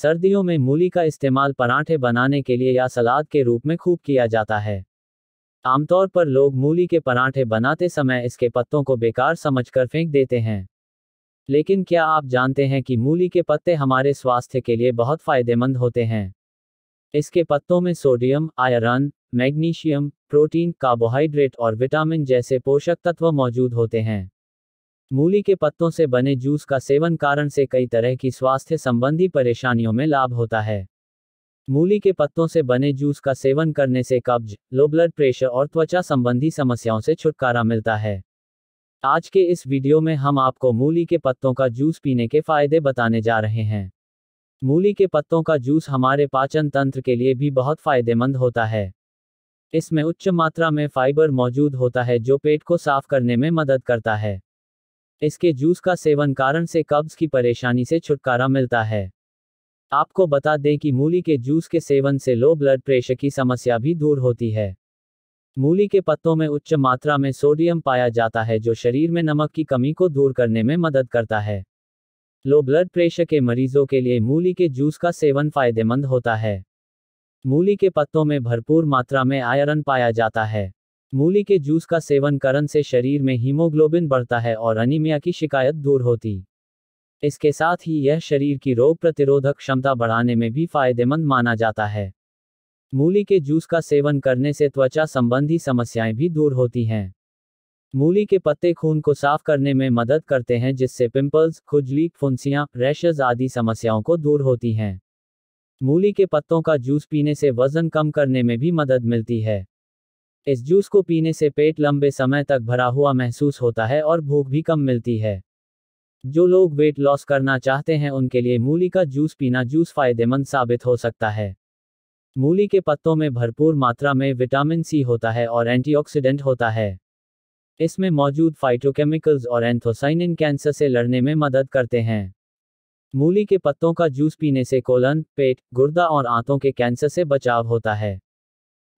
सर्दियों में मूली का इस्तेमाल पराठे बनाने के लिए या सलाद के रूप में खूब किया जाता है आमतौर पर लोग मूली के पराठे बनाते समय इसके पत्तों को बेकार समझकर फेंक देते हैं लेकिन क्या आप जानते हैं कि मूली के पत्ते हमारे स्वास्थ्य के लिए बहुत फायदेमंद होते हैं इसके पत्तों में sodium iron magnesium protein carbohydrate और विटामिन जैसे पोषक तत्व मौजूद होते हैं मूली के पत्तों से बने जूस का सेवन कारण से कई तरह की स्वास्थ्य संबंधी परेशानियों में लाभ होता है मूली के पत्तों से बने जूस का सेवन करने से कब्ज लो ब्लड प्रेशर और त्वचा संबंधी समस्याओं से छुटकारा मिलता है आज के इस वीडियो में हम आपको मूली के पत्तों का जूस पीने के फायदे बताने जा रहे हैं मूली के पत्तों का जूस हमारे पाचन तंत्र के लिए भी बहुत फायदेमंद होता है इसमें उच्च मात्रा में फाइबर मौजूद होता है जो पेट को साफ करने में मदद करता है इसके जूस का सेवन कारण से कब्ज की परेशानी से छुटकारा मिलता है आपको बता दें कि मूली के जूस के सेवन से लो ब्लड प्रेशर की समस्या भी दूर होती है मूली के पत्तों में उच्च मात्रा में सोडियम पाया जाता है जो शरीर में नमक की कमी को दूर करने में मदद करता है लो ब्लड प्रेशर के मरीजों के लिए मूली के जूस का सेवन फायदेमंद होता है मूली के पत्तों में भरपूर मात्रा में आयरन पाया जाता है मूली के जूस का सेवन करण से शरीर में हीमोग्लोबिन बढ़ता है और अनिमिया की शिकायत दूर होती इसके साथ ही यह शरीर की रोग प्रतिरोधक क्षमता बढ़ाने में भी फायदेमंद माना जाता है मूली के जूस का सेवन करने से त्वचा संबंधी समस्याएं भी दूर होती हैं मूली के पत्ते खून को साफ करने में मदद करते हैं जिससे पिंपल्स खुजली फुंसियाँ रैशेज आदि समस्याओं को दूर होती हैं मूली के पत्तों का जूस पीने से वजन कम करने में भी मदद मिलती है इस जूस को पीने से पेट लंबे समय तक भरा हुआ महसूस होता है और भूख भी कम मिलती है जो लोग वेट लॉस करना चाहते हैं उनके लिए मूली का जूस पीना जूस फायदेमंद साबित हो सकता है मूली के पत्तों में भरपूर मात्रा में विटामिन सी होता है और एंटीऑक्सीडेंट होता है इसमें मौजूद फाइटोकेमिकल्स और एंथोसाइनिन कैंसर से लड़ने में मदद करते हैं मूली के पत्तों का जूस पीने से कोलन पेट गुर्दा और आंतों के कैंसर से बचाव होता है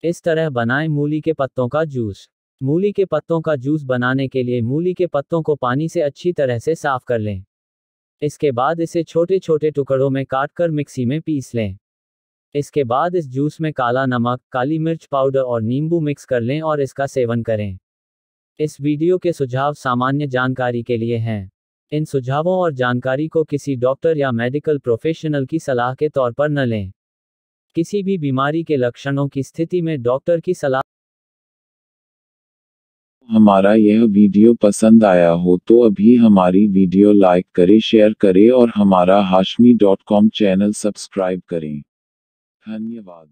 इस तरह बनाएं मूली के पत्तों का जूस मूली के पत्तों का जूस बनाने के लिए मूली के पत्तों को पानी से अच्छी तरह से साफ कर लें इसके बाद इसे छोटे छोटे टुकड़ों में काट कर मिक्सी में पीस लें इसके बाद इस जूस में काला नमक काली मिर्च पाउडर और नींबू मिक्स कर लें और इसका सेवन करें इस वीडियो के सुझाव सामान्य जानकारी के लिए हैं इन सुझावों और जानकारी को किसी डॉक्टर या मेडिकल प्रोफेशनल की सलाह के तौर पर न लें किसी भी बीमारी के लक्षणों की स्थिति में डॉक्टर की सलाह हमारा यह वीडियो पसंद आया हो तो अभी हमारी वीडियो लाइक करें शेयर करें और हमारा Hashmi dot com channel subscribe करें धन्यवाद